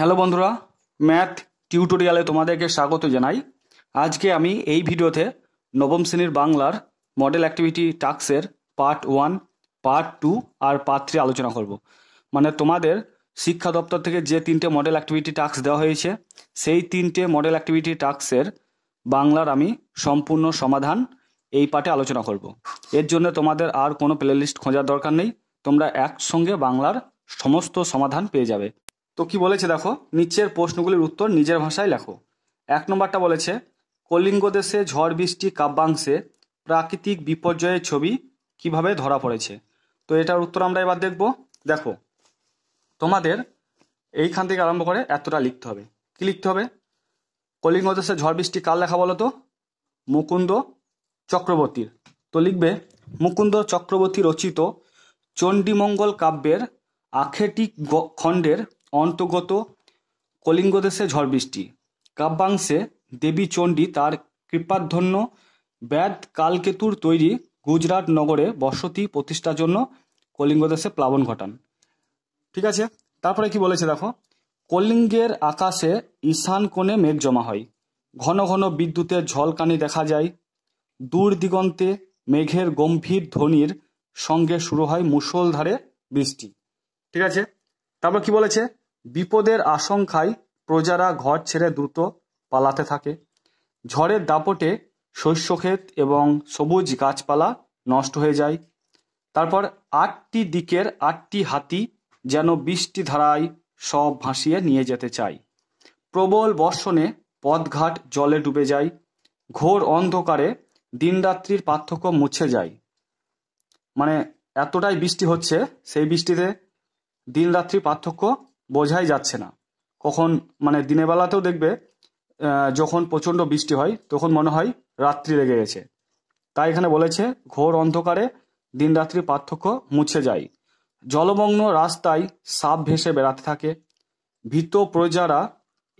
hello বন্ধুরা math টিউটোরিয়ালে তোমাদেরকে স্বাগত জানাই আজকে আমি এই ভিডিওতে নবম শ্রেণীর বাংলার মডেল অ্যাক্টিভিটি টাস্কের পার্ট ওয়ান পার্ট টু আর পার্ট থ্রি আলোচনা করব মানে তোমাদের শিক্ষা দপ্তর থেকে যে তিনটে মডেল অ্যাক্টিভিটি টাক্স দেওয়া হয়েছে সেই তিনটে মডেল অ্যাক্টিভিটি টাস্কের বাংলার আমি সম্পূর্ণ সমাধান এই পাঠে আলোচনা করব এর জন্য তোমাদের আর কোনো প্লেলিস্ট খোঁজার দরকার নেই তোমরা একসঙ্গে বাংলার সমস্ত সমাধান পেয়ে যাবে তো কি বলেছে দেখো নিচের প্রশ্নগুলির উত্তর নিজের ভাষায় লেখো এক নম্বরটা বলেছে কলিঙ্গ দেশে ঝড় বৃষ্টি কাব্যাংশে প্রাকৃতিক বিপর্যয়ের ছবি কিভাবে ধরা পড়েছে তো এটার উত্তর আমরা এবার দেখব দেখো তোমাদের এইখান থেকে আরম্ভ করে এতটা লিখতে হবে কি লিখতে হবে কলিঙ্গ দেশে ঝড় বৃষ্টি কার লেখা বলো তো মুকুন্দ চক্রবর্তীর তো লিখবে মুকুন্দ চক্রবর্তী রচিত চণ্ডীমঙ্গল কাব্যের আখেটি খণ্ডের অন্তর্গত কলিঙ্গদেশে বৃষ্টি কাব্যাংশে দেবী চণ্ডী তার কৃপাধন্য ব্যাধ কালকেতুর তৈরি গুজরাট নগরে বসতি প্রতিষ্ঠার জন্য কলিঙ্গদেশে প্লাবন ঘটান ঠিক আছে তারপরে কি বলেছে দেখো কলিঙ্গের আকাশে ঈশান কোণে মেঘ জমা হয় ঘন ঘন বিদ্যুতের ঝলকানি দেখা যায় দূর দিগন্তে মেঘের গম্ভীর ধ্বনির সঙ্গে শুরু হয় মুষলধারে বৃষ্টি ঠিক আছে তারপর কি বলেছে বিপদের আশঙ্কায় প্রজারা ঘর ছেড়ে দ্রুত পালাতে থাকে ঝড়ের দাপটে শস্যক্ষেত এবং সবুজ গাছপালা নষ্ট হয়ে যায় তারপর আটটি দিকের আটটি হাতি যেন বৃষ্টি ধারায় সব ভাসিয়ে নিয়ে যেতে চায় প্রবল বর্ষণে পথঘাট জলে ডুবে যায় ঘোর অন্ধকারে দিনরাত্রির পার্থক্য মুছে যায় মানে এতটাই বৃষ্টি হচ্ছে সেই বৃষ্টিতে দিনরাত্রির পার্থক্য বোঝাই যাচ্ছে না কখন মানে দিনের বেলাতেও দেখবে যখন প্রচণ্ড বৃষ্টি হয় তখন মনে হয় রাত্রি লেগে গেছে তাই এখানে বলেছে ঘোর অন্ধকারে দিন রাত্রি পার্থক্য মুছে যায় জলমগ্ন রাস্তায় সাপ ভেসে বেড়াতে থাকে ভীত প্রজারা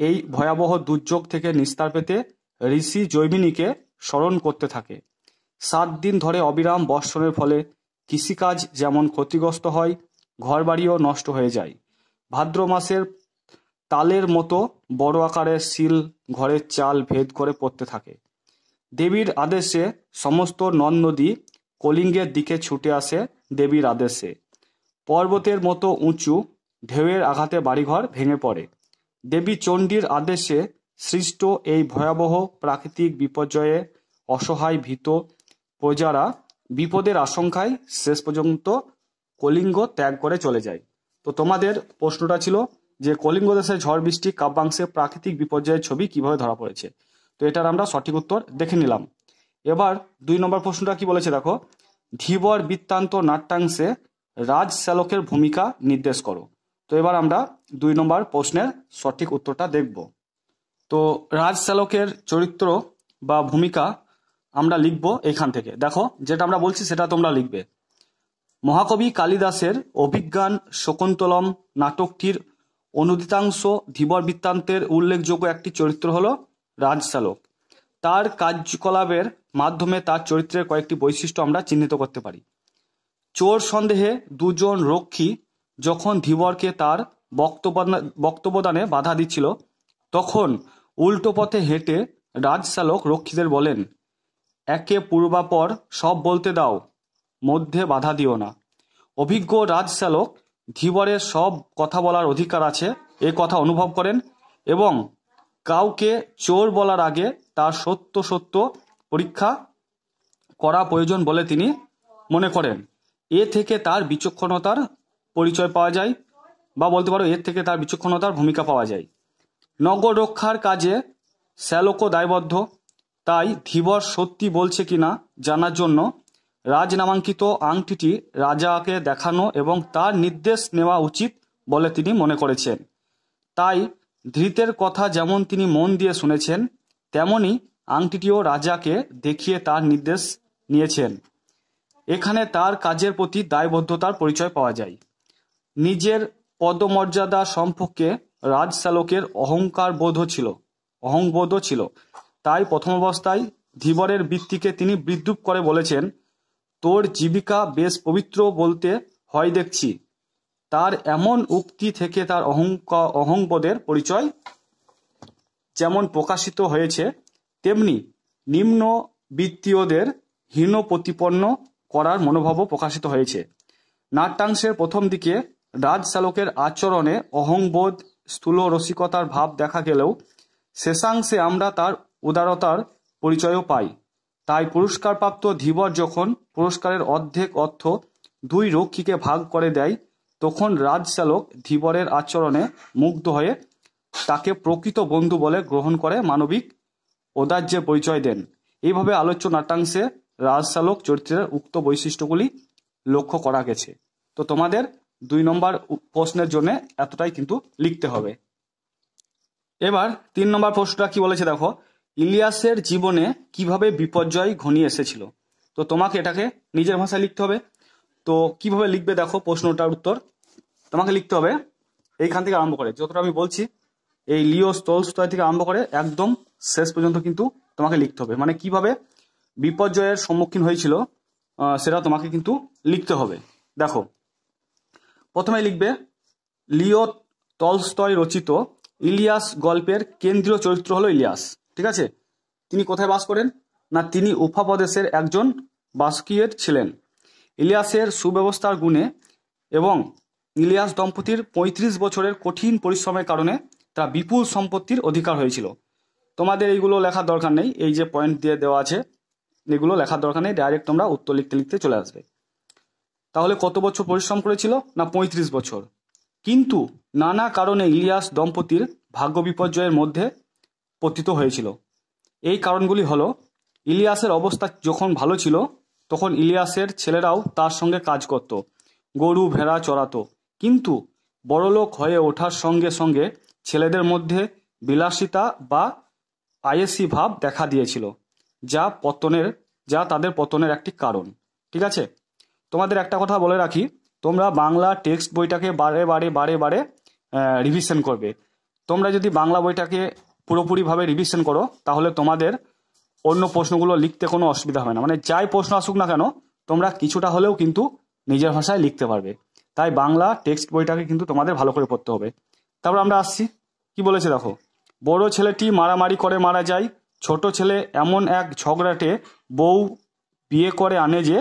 এই ভয়াবহ দুর্যোগ থেকে নিস্তার পেতে ঋষি জৈমিনীকে স্মরণ করতে থাকে সাত দিন ধরে অবিরাম বর্ষণের ফলে কৃষিকাজ যেমন ক্ষতিগ্রস্ত হয় ঘরবাড়িও নষ্ট হয়ে যায় ভাদ্র মাসের তালের মতো বড় আকারের শিল ঘরের চাল ভেদ করে পড়তে থাকে দেবীর আদেশে সমস্ত নন নদী কলিঙ্গের দিকে ছুটে আসে দেবীর আদেশে পর্বতের মতো উঁচু ঢেউয়ের আঘাতে বাড়িঘর ভেঙে পড়ে দেবী চণ্ডীর আদেশে সৃষ্ট এই ভয়াবহ প্রাকৃতিক বিপর্যয়ে অসহায় ভীত প্রজারা বিপদের আশঙ্কায় শেষ পর্যন্ত কলিঙ্গ ত্যাগ করে চলে যায় তো তোমাদের প্রশ্নটা ছিল যে কলিঙ্গ দেশে ঝড় বৃষ্টি কাব্যাংশে প্রাকৃতিক বিপর্যয়ের ছবি কিভাবে ধরা পড়েছে তো এটার আমরা সঠিক উত্তর দেখে নিলাম এবার দুই নম্বর প্রশ্নটা কি বলেছে দেখো ধীবর বৃত্তান্ত নাট্যাংশে রাজ শ্যালকের ভূমিকা নির্দেশ করো তো এবার আমরা দুই নম্বর প্রশ্নের সঠিক উত্তরটা দেখব তো রাজ শ্যালকের চরিত্র বা ভূমিকা আমরা লিখব এখান থেকে দেখো যেটা আমরা বলছি সেটা তোমরা লিখবে মহাকবি কালিদাসের অভিজ্ঞান শকুন্তলম নাটকটির অনুদিতাংশ ধীবর বৃত্তান্তের উল্লেখযোগ্য একটি চরিত্র হল রাজশালক তার কার্যকলাপের মাধ্যমে তার চরিত্রের কয়েকটি বৈশিষ্ট্য আমরা চিহ্নিত করতে পারি চোর সন্দেহে দুজন রক্ষী যখন ধীবরকে তার বক্তব্যদানে বাধা দিচ্ছিল তখন উল্টো পথে হেঁটে রাজশালক রক্ষীদের বলেন একে পূর্বাপর সব বলতে দাও মধ্যে বাধা দিও না অভিজ্ঞ রাজশ্যালক ধীবরের সব কথা বলার অধিকার আছে এ কথা অনুভব করেন এবং কাউকে চোর বলার আগে তার সত্য সত্য পরীক্ষা করা প্রয়োজন বলে তিনি মনে করেন এ থেকে তার বিচক্ষণতার পরিচয় পাওয়া যায় বা বলতে পারো এর থেকে তার বিচক্ষণতার ভূমিকা পাওয়া যায় নগর রক্ষার কাজে শ্যালকও দায়বদ্ধ তাই ধীবর সত্যি বলছে কিনা জানার জন্য রাজনামাঙ্কিত আংটিটি রাজাকে দেখানো এবং তার নির্দেশ নেওয়া উচিত বলে তিনি মনে করেছেন তাই ধৃতের কথা যেমন তিনি মন দিয়ে শুনেছেন তেমনি আংটিটিও রাজাকে দেখিয়ে তার নির্দেশ নিয়েছেন এখানে তার কাজের প্রতি দায়বদ্ধতার পরিচয় পাওয়া যায় নিজের পদমর্যাদা সম্পর্কে রাজশালকের অহংকার বোধও ছিল অহংবোধও ছিল তাই প্রথম অবস্থায় ধীবরের বৃত্তিকে তিনি বিদ্রুপ করে বলেছেন তোর জীবিকা বেশ পবিত্র বলতে হয় দেখছি তার এমন উক্তি থেকে তার অহংবোধের পরিচয় যেমন প্রকাশিত হয়েছে তেমনি নিম্ন বৃত্তীয়দের হীন প্রতিপন্ন করার মনোভাবও প্রকাশিত হয়েছে নাট্যাংশের প্রথম দিকে রাজশালকের আচরণে অহংবোধ স্থূল রসিকতার ভাব দেখা গেলেও শেষাংশে আমরা তার উদারতার পরিচয়ও পাই তাই পুরস্কারপ্রাপ্ত ধীবর যখন পুরস্কারের অর্ধেক অর্থ দুই রক্ষীকে ভাগ করে দেয় তখন রাজশ্যালক ধীবরের আচরণে মুগ্ধ হয়ে তাকে প্রকৃত বন্ধু বলে গ্রহণ করে মানবিক ওদার্যের পরিচয় দেন এইভাবে আলোচ্য নাট্যাংশে রাজশ্যালক চরিত্রের উক্ত বৈশিষ্ট্যগুলি লক্ষ্য করা গেছে তো তোমাদের দুই নম্বর প্রশ্নের জন্য এতটাই কিন্তু লিখতে হবে এবার তিন নম্বর প্রশ্নটা কি বলেছে দেখো ইলিয়াসের জীবনে কিভাবে বিপর্যয় ঘনিয়ে এসেছিল তো তোমাকে এটাকে নিজের ভাষায় লিখতে হবে তো কিভাবে লিখবে দেখো প্রশ্নটার উত্তর তোমাকে লিখতে হবে এইখান থেকে আরম্ভ করে যতটা আমি বলছি এই লিও স্তলস্তয় থেকে আরম্ভ করে একদম শেষ পর্যন্ত কিন্তু তোমাকে লিখতে হবে মানে কিভাবে বিপর্যয়ের সম্মুখীন হয়েছিল সেটা তোমাকে কিন্তু লিখতে হবে দেখো প্রথমে লিখবে লিও তলস্তয় রচিত ইলিয়াস গল্পের কেন্দ্রীয় চরিত্র হলো ইলিয়াস ঠিক আছে তিনি কোথায় বাস করেন না তিনি উফা প্রদেশের একজন বাস্কিয়েট ছিলেন ইলিয়াসের সুব্যবস্থার গুণে এবং ইলিয়াস দম্পতির ৩৫ বছরের কঠিন পরিশ্রমের কারণে তারা বিপুল সম্পত্তির অধিকার হয়েছিল তোমাদের এইগুলো লেখার দরকার নেই এই যে পয়েন্ট দিয়ে দেওয়া আছে এগুলো লেখার দরকার নেই ডাইরেক্ট তোমরা উত্তর লিখতে লিখতে চলে আসবে তাহলে কত বছর পরিশ্রম করেছিল না ৩৫ বছর কিন্তু নানা কারণে ইলিয়াস দম্পতির ভাগ্য বিপর্যয়ের মধ্যে পতিত হয়েছিল এই কারণগুলি হল ইলিয়াসের অবস্থা যখন ভালো ছিল তখন ইলিয়াসের ছেলেরাও তার সঙ্গে কাজ করত গরু ভেড়া চড়াত কিন্তু বড়লোক হয়ে ওঠার সঙ্গে সঙ্গে ছেলেদের মধ্যে বিলাসিতা বা আইএসি ভাব দেখা দিয়েছিল যা পতনের যা তাদের পতনের একটি কারণ ঠিক আছে তোমাদের একটা কথা বলে রাখি তোমরা বাংলা টেক্সট বইটাকে বারে বারে বারে বারে রিভিশন করবে তোমরা যদি বাংলা বইটাকে পুরোপুরিভাবে রিভিশন করো তাহলে তোমাদের অন্য প্রশ্নগুলো লিখতে কোনো অসুবিধা হবে না মানে যাই প্রশ্ন আসুক না কেন তোমরা কিছুটা হলেও কিন্তু নিজের ভাষায় লিখতে পারবে তাই বাংলা টেক্সট বইটাকে কিন্তু তোমাদের ভালো করে পড়তে হবে তারপর আমরা আসছি কি বলেছে দেখো বড় ছেলেটি মারামারি করে মারা যায় ছোট ছেলে এমন এক ঝগড়াটে বউ বিয়ে করে আনে যে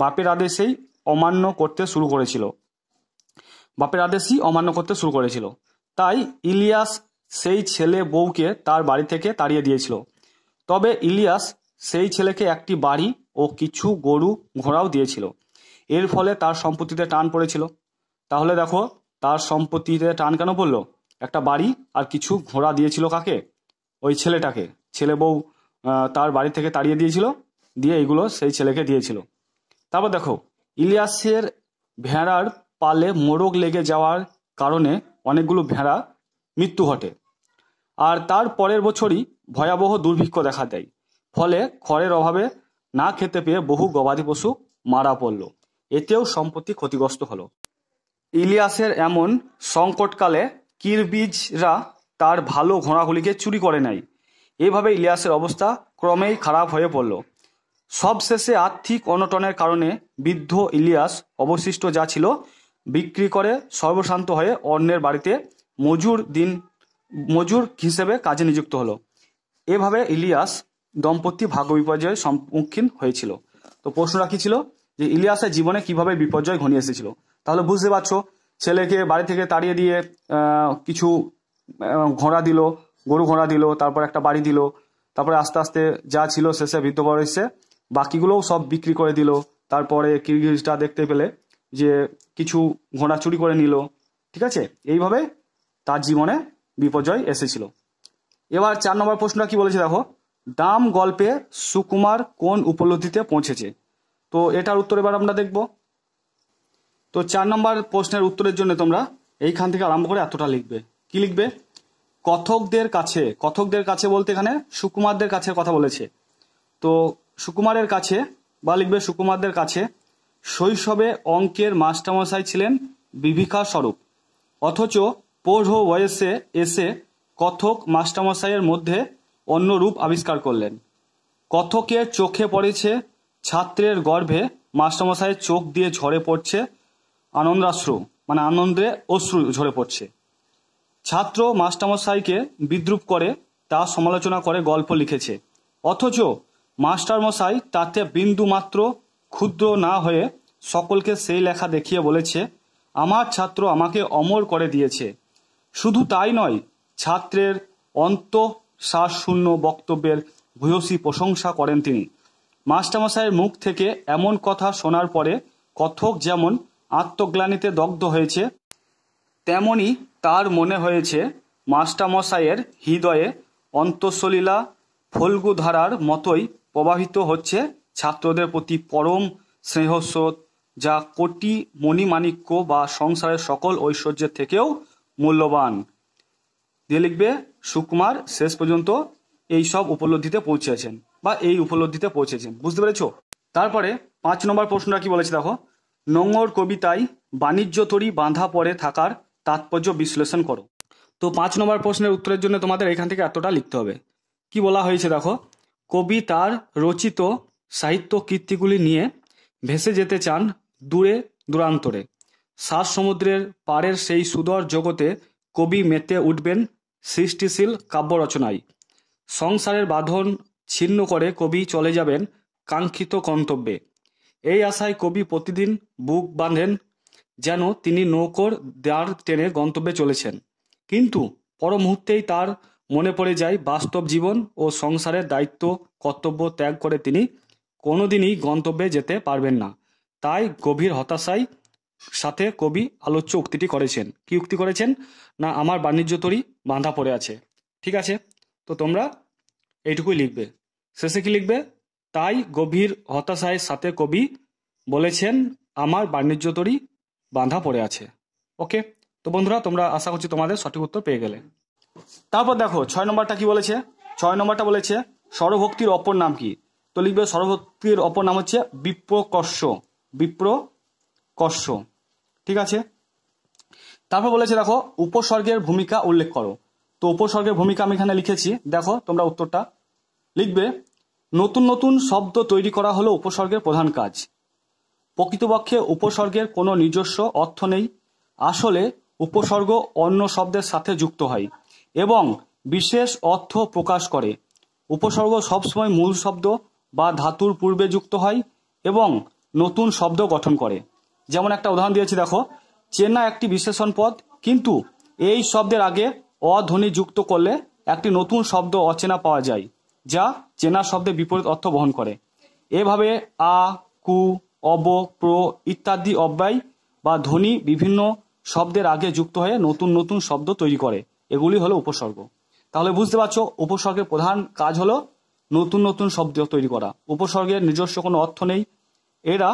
বাপের আদেশেই অমান্য করতে শুরু করেছিল বাপের আদেশই অমান্য করতে শুরু করেছিল তাই ইলিয়াস সেই ছেলে বউকে তার বাড়ি থেকে তাড়িয়ে দিয়েছিল তবে ইলিয়াস সেই ছেলেকে একটি বাড়ি ও কিছু গরু ঘোড়াও দিয়েছিল এর ফলে তার সম্পত্তিতে টান পড়েছিল তাহলে দেখো তার সম্পত্তিতে টান কেন পড়লো একটা বাড়ি আর কিছু ঘোড়া দিয়েছিল কাকে ওই ছেলেটাকে ছেলে বউ তার বাড়ি থেকে তাড়িয়ে দিয়েছিল দিয়ে এগুলো সেই ছেলেকে দিয়েছিল তারপর দেখো ইলিয়াসের ভেড়ার পালে মোরগ লেগে যাওয়ার কারণে অনেকগুলো ভেড়া মৃত্যু ঘটে আর তার পরের বছরই ভয়াবহ দুর্ভিক্ষ দেখা দেয় ফলে খড়ের অভাবে না খেতে পেয়ে বহু গবাদি পশু মারা পড়ল এতেও সম্পত্তি ক্ষতিগ্রস্ত হলো ইলিয়াসের এমন সংকটকালে কিরবিজরা তার ভালো ঘোড়াগুলিকে চুরি করে নাই এভাবে ইলিয়াসের অবস্থা ক্রমেই খারাপ হয়ে পড়ল সবশেষে আর্থিক অনটনের কারণে বৃদ্ধ ইলিয়াস অবশিষ্ট যা ছিল বিক্রি করে সর্বশান্ত হয়ে অন্যের বাড়িতে মজুর দিন মজুর হিসেবে কাজে নিযুক্ত হলো এভাবে ইলিয়াস দম্পতি ভাগ্য বিপর্যয়ের সম্মুখীন হয়েছিল তো প্রশ্ন রাখিয়েছিল ছিল যে ইলিয়াসের জীবনে কিভাবে বিপর্যয় ঘনিয়ে এসেছিল তাহলে বুঝতে পারছো ছেলেকে বাড়ি থেকে তাড়িয়ে দিয়ে কিছু ঘোড়া দিল গরু ঘোড়া দিল তারপর একটা বাড়ি দিল তারপরে আস্তে আস্তে যা ছিল শেষে বৃদ্ধ বয়সে বাকিগুলোও সব বিক্রি করে দিল তারপরে কিরগিজটা দেখতে পেলে যে কিছু ঘোড়া চুরি করে নিল ঠিক আছে এইভাবে তার জীবনে বিপর্যয় এসেছিল এবার চার নম্বর প্রশ্নটা কি বলেছে দেখো দাম গল্পে সুকুমার কোন উপলব্ধিতে পৌঁছেছে তো এটার উত্তর এবার আমরা দেখব তো চার নম্বর প্রশ্নের উত্তরের জন্য তোমরা এইখান থেকে আরম্ভ করে এতটা লিখবে কি লিখবে কথকদের কাছে কথকদের কাছে বলতে এখানে সুকুমারদের কাছে কথা বলেছে তো সুকুমারের কাছে বা লিখবে সুকুমারদের কাছে শৈশবে অঙ্কের মাস্টারমশাই ছিলেন বিভিকা স্বরূপ অথচ প্রৌঢ় বয়সে এসে কথক মাস্টারমশাইয়ের মধ্যে অন্য রূপ আবিষ্কার করলেন কথকের চোখে পড়েছে ছাত্রের গর্ভে মাস্টারমশাইয়ের চোখ দিয়ে ঝরে পড়ছে আনন্দাশ্রু মানে আনন্দে অশ্রু ঝরে পড়ছে ছাত্র মাস্টারমশাইকে বিদ্রুপ করে তা সমালোচনা করে গল্প লিখেছে অথচ মাস্টারমশাই তাতে বিন্দু মাত্র ক্ষুদ্র না হয়ে সকলকে সেই লেখা দেখিয়ে বলেছে আমার ছাত্র আমাকে অমর করে দিয়েছে শুধু তাই নয় ছাত্রের অন্তঃশ্বাসশূন্য বক্তব্যের ভূয়সী প্রশংসা করেন তিনি মাস্টারমশাইয়ের মুখ থেকে এমন কথা শোনার পরে কথক যেমন আত্মগ্লানিতে দগ্ধ হয়েছে তেমনি তার মনে হয়েছে মাস্টারমশাইয়ের হৃদয়ে অন্তঃসলীলা ফলগুধারার মতোই প্রবাহিত হচ্ছে ছাত্রদের প্রতি পরম স্নেহস্রোত যা কোটি মণিমাণিক্য বা সংসারের সকল ঐশ্বর্যের থেকেও মূল্যবান দিয়ে লিখবে সুকুমার শেষ পর্যন্ত এই সব উপলব্ধিতে পৌঁছেছেন বা এই উপলব্ধিতে পৌঁছেছেন বুঝতে পেরেছ তারপরে পাঁচ নম্বর প্রশ্নটা কি বলেছে দেখো নোংর কবিতায় বাণিজ্য তরি বাঁধা পড়ে থাকার তাৎপর্য বিশ্লেষণ করো তো পাঁচ নম্বর প্রশ্নের উত্তরের জন্য তোমাদের এখান থেকে এতটা লিখতে হবে কি বলা হয়েছে দেখো কবি তার রচিত সাহিত্য কীর্তিগুলি নিয়ে ভেসে যেতে চান দূরে দূরান্তরে সাত সমুদ্রের পাড়ের সেই সুদর জগতে কবি মেতে উঠবেন সৃষ্টিশীল কাব্য রচনায় সংসারের বাঁধন ছিন্ন করে কবি চলে যাবেন কাঙ্ক্ষিত গন্তব্যে এই আশায় কবি প্রতিদিন বুক বাঁধেন যেন তিনি নৌকোর দ্বার টেনে গন্তব্যে চলেছেন কিন্তু পর মুহূর্তেই তার মনে পড়ে যায় বাস্তব জীবন ও সংসারের দায়িত্ব কর্তব্য ত্যাগ করে তিনি কোনোদিনই গন্তব্যে যেতে পারবেন না তাই গভীর হতাশায় সাথে কবি আলোচ্য উক্তিটি করেছেন কি উক্তি করেছেন না আমার বাণিজ্য তরি বাঁধা পড়ে আছে ঠিক আছে তো তোমরা এইটুকুই লিখবে শেষে কি লিখবে তাই গভীর হতাশায় সাথে কবি বলেছেন আমার বাণিজ্য তরি বাঁধা পড়ে আছে ওকে তো বন্ধুরা তোমরা আশা করছি তোমাদের সঠিক উত্তর পেয়ে গেলে তারপর দেখো ছয় নম্বরটা কি বলেছে ছয় নম্বরটা বলেছে সরভক্তির অপর নাম কি তো লিখবে সরভক্তির অপর নাম হচ্ছে বিপ্রকর্ষ বিপ্র কর্ষ ঠিক আছে তারপর বলেছে দেখো উপসর্গের ভূমিকা উল্লেখ করো তো উপসর্গের ভূমিকা আমি এখানে লিখেছি দেখো তোমরা উত্তরটা লিখবে নতুন নতুন শব্দ তৈরি করা হলো উপসর্গের প্রধান কাজ প্রকৃতপক্ষে উপসর্গের কোনো নিজস্ব অর্থ নেই আসলে উপসর্গ অন্য শব্দের সাথে যুক্ত হয় এবং বিশেষ অর্থ প্রকাশ করে উপসর্গ সবসময় মূল শব্দ বা ধাতুর পূর্বে যুক্ত হয় এবং নতুন শব্দ গঠন করে যেমন একটা উদাহরণ দিয়েছি দেখো চেনা একটি বিশেষণ পদ কিন্তু এই শব্দের আগে অধ্বনি যুক্ত করলে একটি নতুন শব্দ অচেনা পাওয়া যায় যা চেনা শব্দের বিপরীত অর্থ বহন করে এভাবে আ কু অব প্র ইত্যাদি অব্যয় বা ধ্বনি বিভিন্ন শব্দের আগে যুক্ত হয়ে নতুন নতুন শব্দ তৈরি করে এগুলি হলো উপসর্গ তাহলে বুঝতে পারছো উপসর্গের প্রধান কাজ হলো নতুন নতুন শব্দ তৈরি করা উপসর্গের নিজস্ব কোনো অর্থ নেই এরা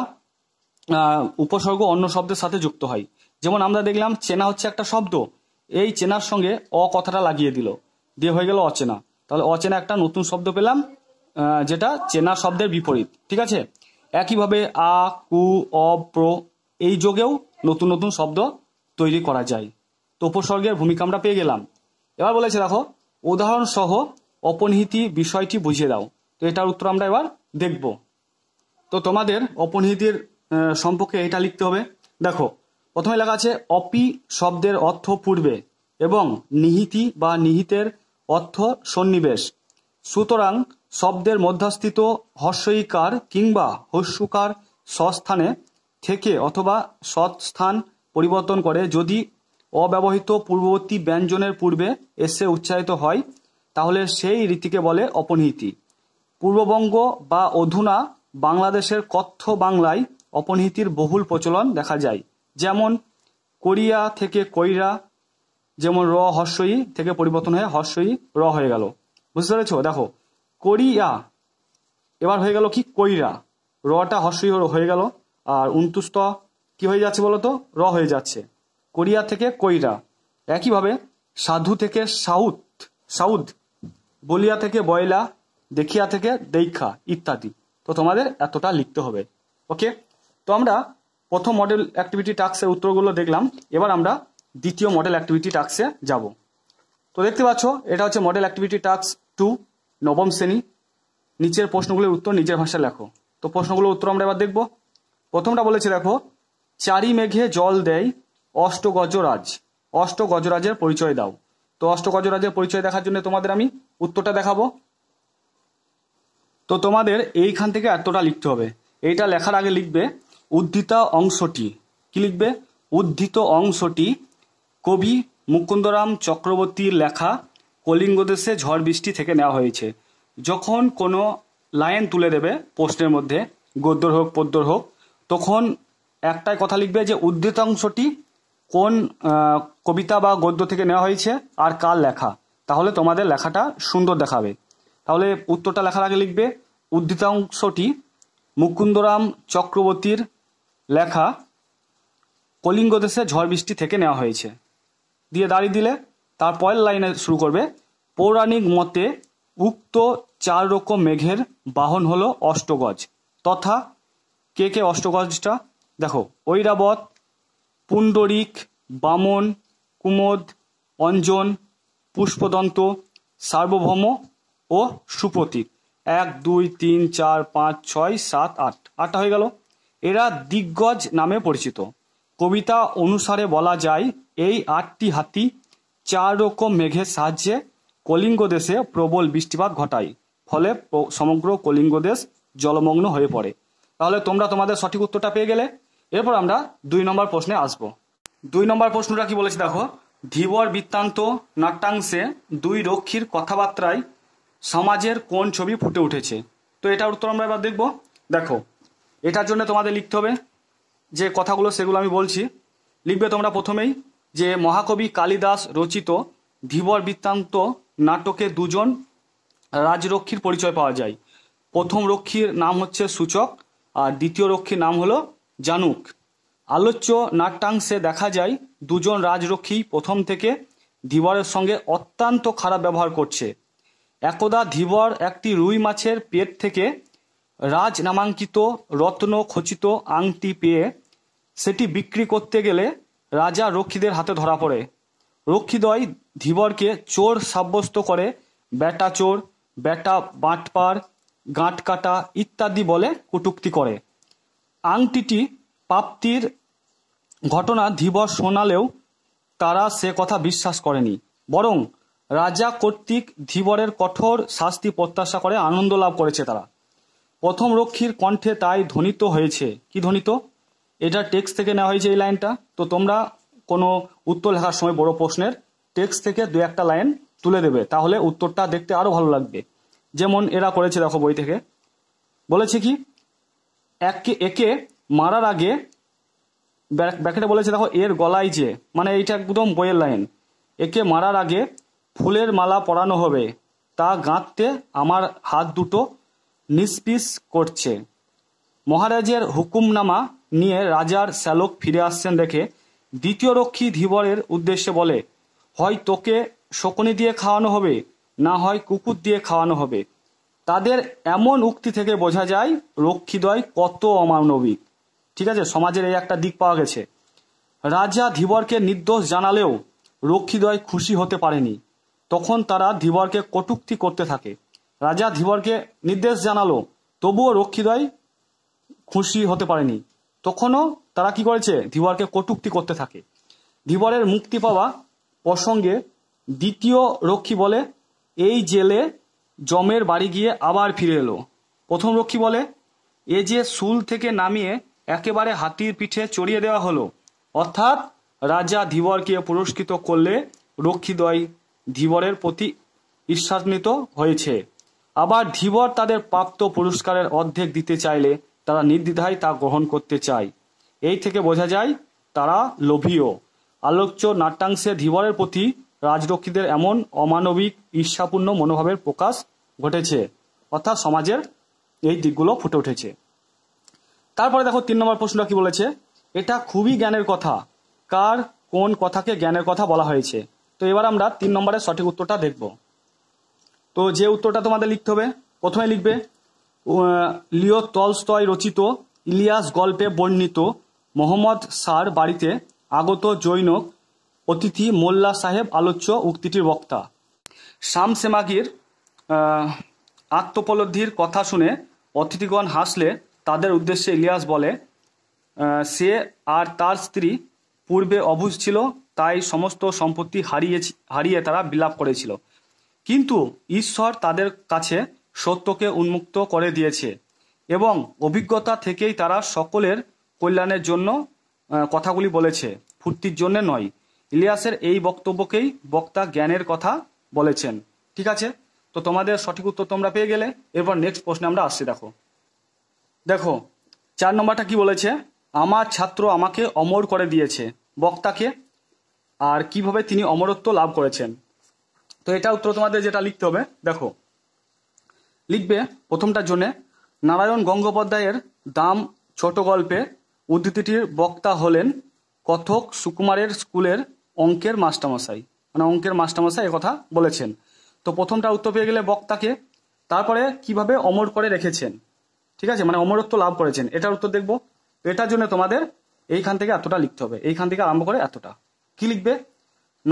উপসর্গ অন্য শব্দের সাথে যুক্ত হয় যেমন আমরা দেখলাম চেনা হচ্ছে একটা শব্দ এই চেনার সঙ্গে অ কথাটা লাগিয়ে দিল দিয়ে হয়ে গেল অচেনা তাহলে অচেনা একটা নতুন শব্দ পেলাম যেটা চেনা শব্দের বিপরীত ঠিক আছে একইভাবে আ কু অ প্র এই যোগেও নতুন নতুন শব্দ তৈরি করা যায় তো উপসর্গের ভূমিকা আমরা পেয়ে গেলাম এবার বলেছে দেখো উদাহরণ সহ অপনিহিতি বিষয়টি বুঝিয়ে দাও তো এটার উত্তর আমরা এবার দেখব তো তোমাদের অপনিহিতির সম্পর্কে এটা লিখতে হবে দেখো প্রথমে লেখা আছে অপি শব্দের অর্থ পূর্বে এবং নিহিতি বা নিহিতের অর্থ সন্নিবেশ সুতরাং শব্দের মধ্যাস্থিত হর্ষইকার কিংবা হস্যকার স্বস্থানে থেকে অথবা সৎস্থান পরিবর্তন করে যদি অব্যবহৃত পূর্ববর্তী ব্যঞ্জনের পূর্বে এসে উচ্চারিত হয় তাহলে সেই রীতিকে বলে অপনীতি পূর্ববঙ্গ বা অধুনা বাংলাদেশের কথ্য বাংলায় অপনীতির বহুল প্রচলন দেখা যায় যেমন কোরিয়া থেকে কইরা যেমন র হস্যই থেকে পরিবর্তন হয়ে হস্যই র হয়ে গেল বুঝতে পেরেছ দেখো কোরিয়া এবার হয়ে গেল কি কইরা রটা হস্যই হয়ে গেল আর উন্তুস্ত কি হয়ে যাচ্ছে বলতো র হয়ে যাচ্ছে কোরিয়া থেকে কইরা একইভাবে সাধু থেকে সাউথ সাউথ বলিয়া থেকে বয়লা দেখিয়া থেকে দেইখা ইত্যাদি তো তোমাদের এতটা লিখতে হবে ওকে তো আমরা প্রথম মডেল অ্যাক্টিভিটি টাস্কের উত্তরগুলো দেখলাম এবার আমরা দ্বিতীয় মডেল অ্যাক্টিভিটি টাস্কে যাব তো দেখতে পাচ্ছ এটা হচ্ছে মডেল অ্যাক্টিভিটি টাস্ক টু নবম শ্রেণী নিচের প্রশ্নগুলোর উত্তর নিজের ভাষায় লেখো তো প্রশ্নগুলোর উত্তর আমরা এবার দেখব প্রথমটা বলেছে দেখো চারি মেঘে জল দেয় অষ্টগজরাজ অষ্টগজরাজের পরিচয় দাও তো অষ্টগজরাজের পরিচয় দেখার জন্য তোমাদের আমি উত্তরটা দেখাবো তো তোমাদের এইখান থেকে এতটা লিখতে হবে এইটা লেখার আগে লিখবে উদ্ধৃতা অংশটি কি লিখবে উদ্ধৃত অংশটি কবি মুকুন্দরাম চক্রবর্তীর লেখা কলিঙ্গ দেশে ঝড় বৃষ্টি থেকে নেওয়া হয়েছে যখন কোনো লাইন তুলে দেবে প্রশ্নের মধ্যে গদ্যর হোক পদ্যর হোক তখন একটাই কথা লিখবে যে উদ্ধৃতাংশটি কোন কবিতা বা গদ্য থেকে নেওয়া হয়েছে আর কার লেখা তাহলে তোমাদের লেখাটা সুন্দর দেখাবে তাহলে উত্তরটা লেখার আগে লিখবে উদ্ধৃতাংশটি মুকুন্দরাম চক্রবর্তীর লেখা কলিঙ্গ দেশে ঝড় বৃষ্টি থেকে নেওয়া হয়েছে দিয়ে দাঁড়িয়ে দিলে তার পরের লাইনে শুরু করবে পৌরাণিক মতে উক্ত চার রকম মেঘের বাহন হলো অষ্টগজ তথা কে কে অষ্টগজটা দেখো ঐরাবত পুণ্ডরিক বামন কুমোদ অঞ্জন পুষ্পদন্ত সার্বভৌম ও সুপ্রতীক এক দুই তিন চার পাঁচ ছয় সাত আট আটটা হয়ে গেল এরা দিগ্গজ নামে পরিচিত কবিতা অনুসারে বলা যায় এই আটটি হাতি চার রকম মেঘের সাহায্যে কলিঙ্গ দেশে প্রবল বৃষ্টিপাত ঘটায় ফলে সমগ্র কলিঙ্গ দেশ জলমগ্ন হয়ে পড়ে তাহলে তোমরা তোমাদের সঠিক উত্তরটা পেয়ে গেলে এরপর আমরা দুই নম্বর প্রশ্নে আসব দুই নম্বর প্রশ্নটা কি বলেছি দেখো ধীবর বৃত্তান্ত নাট্যাংশে দুই রক্ষীর কথাবার্তায় সমাজের কোন ছবি ফুটে উঠেছে তো এটার উত্তর আমরা এবার দেখবো দেখো এটার জন্য তোমাদের লিখতে হবে যে কথাগুলো সেগুলো আমি বলছি লিখবে তোমরা প্রথমেই যে মহাকবি কালিদাস রচিত ধীবর বৃত্তান্ত নাটকে দুজন রাজরক্ষীর পরিচয় পাওয়া যায় প্রথম রক্ষীর নাম হচ্ছে সূচক আর দ্বিতীয় রক্ষীর নাম হলো জানুক আলোচ্য নাট্যাংশে দেখা যায় দুজন রাজরক্ষী প্রথম থেকে ধীবরের সঙ্গে অত্যন্ত খারাপ ব্যবহার করছে একদা ধীবর একটি রুই মাছের পেট থেকে রাজ নামাঙ্কিত রত্ন খচিত আংটি পেয়ে সেটি বিক্রি করতে গেলে রাজা রক্ষীদের হাতে ধরা পড়ে রক্ষীদ্বয় ধীবরকে চোর সাব্যস্ত করে ব্যাটা চোর ব্যাটা বাঁটপার গাঁট কাটা ইত্যাদি বলে কটুক্তি করে আংটিটি প্রাপ্তির ঘটনা ধীবর শোনালেও তারা সে কথা বিশ্বাস করেনি বরং রাজা কর্তৃক ধীবরের কঠোর শাস্তি প্রত্যাশা করে আনন্দ লাভ করেছে তারা প্রথম রক্ষীর কণ্ঠে তাই ধ্বনিত হয়েছে কি ধ্বনিত এটা টেক্সট থেকে নেওয়া হয়েছে এই লাইনটা তো তোমরা কোনো উত্তর লেখার সময় বড় প্রশ্নের টেক্সট থেকে দু একটা লাইন তুলে দেবে তাহলে উত্তরটা দেখতে আরও ভালো লাগবে যেমন এরা করেছে দেখো বই থেকে বলেছে কি এককে একে মারার আগে ব্যাকেটে বলেছে দেখো এর গলায় যে মানে এইটা একদম বইয়ের লাইন একে মারার আগে ফুলের মালা পরানো হবে তা গাঁতে আমার হাত দুটো নিষ্পিস করছে মহারাজের হুকুমনামা নিয়ে রাজার শ্যালক ফিরে আসছেন দেখে দ্বিতীয় রক্ষী ধীবরের উদ্দেশ্যে বলে হয় তোকে শকুনি দিয়ে খাওয়ানো হবে না হয় কুকুর দিয়ে খাওয়ানো হবে তাদের এমন উক্তি থেকে বোঝা যায় রক্ষীদ্বয় কত অমানবিক ঠিক আছে সমাজের এই একটা দিক পাওয়া গেছে রাজা ধীবরকে নির্দোষ জানালেও রক্ষীদ্বয় খুশি হতে পারেনি তখন তারা ধীবরকে কটুক্তি করতে থাকে রাজা ধীবরকে নির্দেশ জানালো তবুও রক্ষীদ্বয় খুশি হতে পারেনি তখনও তারা কি করেছে ধীবরকে কটুক্তি করতে থাকে ধীবরের মুক্তি পাওয়া প্রসঙ্গে দ্বিতীয় রক্ষী বলে এই জেলে জমের বাড়ি গিয়ে আবার ফিরে এলো প্রথম রক্ষী বলে এ যে শুল থেকে নামিয়ে একেবারে হাতির পিঠে চড়িয়ে দেওয়া হলো অর্থাৎ রাজা ধীবরকে পুরস্কৃত করলে রক্ষীদ্বয় ধীবরের প্রতি ঈর্ষান্বিত হয়েছে আবার ধীবর তাদের প্রাপ্ত পুরস্কারের অর্ধেক দিতে চাইলে তারা নির্দ্বিধায় তা গ্রহণ করতে চায় এই থেকে বোঝা যায় তারা লোভীয় আলোচ্য নাট্যাংশে ধীবরের প্রতি রাজরক্ষীদের এমন অমানবিক ঈর্ষাপূর্ণ মনোভাবের প্রকাশ ঘটেছে অর্থাৎ সমাজের এই দিকগুলো ফুটে উঠেছে তারপরে দেখো তিন নম্বর প্রশ্নটা কি বলেছে এটা খুবই জ্ঞানের কথা কার কোন কথাকে জ্ঞানের কথা বলা হয়েছে তো এবার আমরা তিন নম্বরের সঠিক উত্তরটা দেখবো তো যে উত্তরটা তোমাদের লিখতে হবে প্রথমে লিখবে লিও তলস্তয় রচিত ইলিয়াস গল্পে বর্ণিত মোহাম্মদ সার বাড়িতে আগত জৈনক অতিথি মোল্লা সাহেব আলোচ্য উক্তিটির বক্তা শামসেমাগির আত্মোপলব্ধির কথা শুনে অতিথিগণ হাসলে তাদের উদ্দেশ্যে ইলিয়াস বলে সে আর তার স্ত্রী পূর্বে অভুজ ছিল তাই সমস্ত সম্পত্তি হারিয়ে হারিয়ে তারা বিলাপ করেছিল কিন্তু ঈশ্বর তাদের কাছে সত্যকে উন্মুক্ত করে দিয়েছে এবং অভিজ্ঞতা থেকেই তারা সকলের কল্যাণের জন্য কথাগুলি বলেছে ফুর্তির জন্য নয় ইলিয়াসের এই বক্তব্যকেই বক্তা জ্ঞানের কথা বলেছেন ঠিক আছে তো তোমাদের সঠিক উত্তর তোমরা পেয়ে গেলে এরপর নেক্সট প্রশ্নে আমরা আসছি দেখো দেখো চার নম্বরটা কি বলেছে আমার ছাত্র আমাকে অমর করে দিয়েছে বক্তাকে আর কিভাবে তিনি অমরত্ব লাভ করেছেন তো এটা উত্তর তোমাদের যেটা লিখতে হবে দেখো লিখবে প্রথমটার জন্যে নারায়ণ গঙ্গোপাধ্যায়ের দাম ছোট গল্পে উদ্ধৃতিটির বক্তা হলেন কথক সুকুমারের স্কুলের অঙ্কের মাস্টারমশাই মানে অঙ্কের মাস্টারমশাই কথা বলেছেন তো প্রথমটা উত্তর পেয়ে গেলে বক্তাকে তারপরে কিভাবে অমর করে রেখেছেন ঠিক আছে মানে অমরত্ব লাভ করেছেন এটার উত্তর দেখব এটার জন্য তোমাদের এইখান থেকে এতটা লিখতে হবে এইখান থেকে আরম্ভ করে এতটা কি লিখবে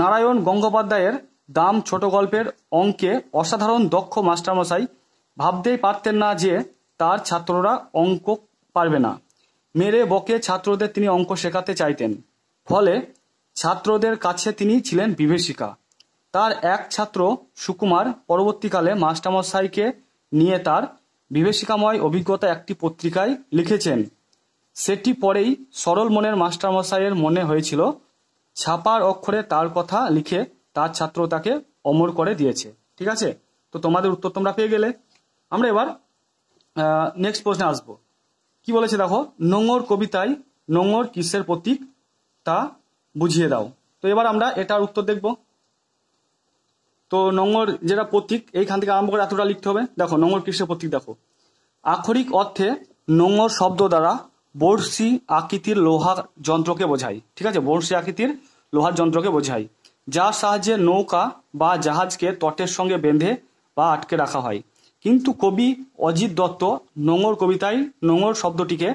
নারায়ণ গঙ্গোপাধ্যায়ের দাম ছোট গল্পের অঙ্কে অসাধারণ দক্ষ মাস্টারমশাই ভাবতেই পারতেন না যে তার ছাত্ররা অঙ্ক পারবে না মেরে বকে ছাত্রদের তিনি অঙ্ক শেখাতে চাইতেন ফলে ছাত্রদের কাছে তিনি ছিলেন বিভীষিকা তার এক ছাত্র সুকুমার পরবর্তীকালে মাস্টারমশাইকে নিয়ে তার বিভীষিকাময় অভিজ্ঞতা একটি পত্রিকায় লিখেছেন সেটি পরেই সরল মনের মাস্টারমশাইয়ের মনে হয়েছিল ছাপার অক্ষরে তার কথা লিখে তার ছাত্র তাকে অমর করে দিয়েছে ঠিক আছে তো তোমাদের উত্তর তোমরা পেয়ে গেলে আমরা এবার নেক্সট প্রশ্নে আসব কি বলেছে দেখো নোংর কবিতায় নোংর কিসের প্রতীক তা বুঝিয়ে দাও তো এবার আমরা এটার উত্তর দেখব তো নোংর যেটা প্রতীক এইখান থেকে আরম্ভ করে এতটা লিখতে হবে দেখো নোংর কিসের প্রতীক দেখো আক্ষরিক অর্থে নোংর শব্দ দ্বারা বড়শি আকৃতির লোহার যন্ত্রকে বোঝায় ঠিক আছে বড়শি আকৃতির লোহার যন্ত্রকে বোঝায় যার সাহায্যে নৌকা বা জাহাজকে তটের সঙ্গে বেঁধে বা আটকে রাখা হয় কিন্তু কবি অজিত দত্ত নোঙর কবিতায় নোঙর শব্দটিকে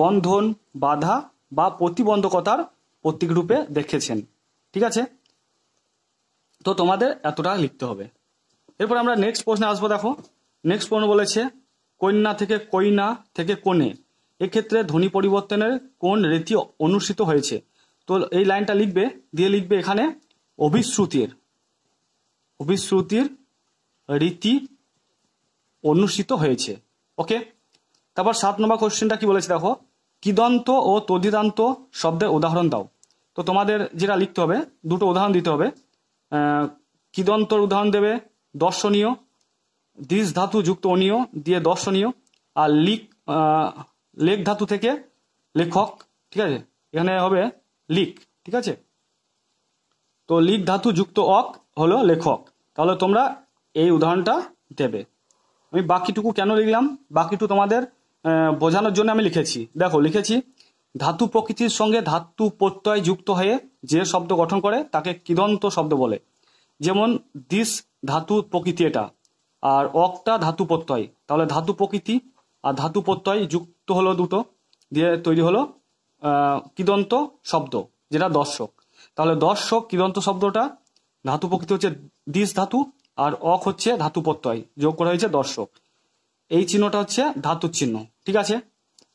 বন্ধন বাধা বা প্রতিবন্ধকতার প্রতীক রূপে দেখেছেন ঠিক আছে তো তোমাদের এতটা লিখতে হবে এরপর আমরা নেক্সট প্রশ্নে আসবো দেখো নেক্সট প্রশ্ন বলেছে কন্যা থেকে কইনা থেকে কোনে এক্ষেত্রে ধ্বনি পরিবর্তনের কোন রীতি অনুষ্ঠিত হয়েছে তো এই লাইনটা লিখবে দিয়ে লিখবে এখানে অভিশ্রুতির অভিশ্রুতির রীতি অনুষ্ঠিত হয়েছে ওকে তারপর সাত নম্বর কোশ্চেনটা কি বলেছে দেখো কিদন্ত ও তদিদান্ত শব্দের উদাহরণ দাও তো তোমাদের যেটা লিখতে হবে দুটো উদাহরণ দিতে হবে কিদন্তর উদাহরণ দেবে দর্শনীয় দ্বিজ ধাতু যুক্ত অনীয় দিয়ে দর্শনীয় আর লিক লেখ ধাতু থেকে লেখক ঠিক আছে এখানে হবে লিক ঠিক আছে তো লিক ধাতু যুক্ত অক হলো লেখক তাহলে তোমরা এই উদাহরণটা দেবে আমি বাকিটুকু কেন লিখলাম বাকিটু তোমাদের বোঝানোর জন্য আমি লিখেছি দেখো লিখেছি ধাতু প্রকৃতির সঙ্গে ধাতু প্রত্যয় যুক্ত হয়ে যে শব্দ গঠন করে তাকে কিদন্ত শব্দ বলে যেমন দিস ধাতু প্রকৃতি এটা আর অকটা ধাতু প্রত্যয় তাহলে ধাতু প্রকৃতি আর ধাতু প্রত্যয় যুক্ত হলো দুটো দিয়ে তৈরি হলো কিদন্ত শব্দ যেটা দর্শক তাহলে দর্শক কিদন্ত শব্দটা ধাতু প্রকৃতি হচ্ছে দিস ধাতু আর অক হচ্ছে ধাতু প্রত্যয় যোগ করা হয়েছে দর্শক এই চিহ্নটা হচ্ছে ধাতুর চিহ্ন ঠিক আছে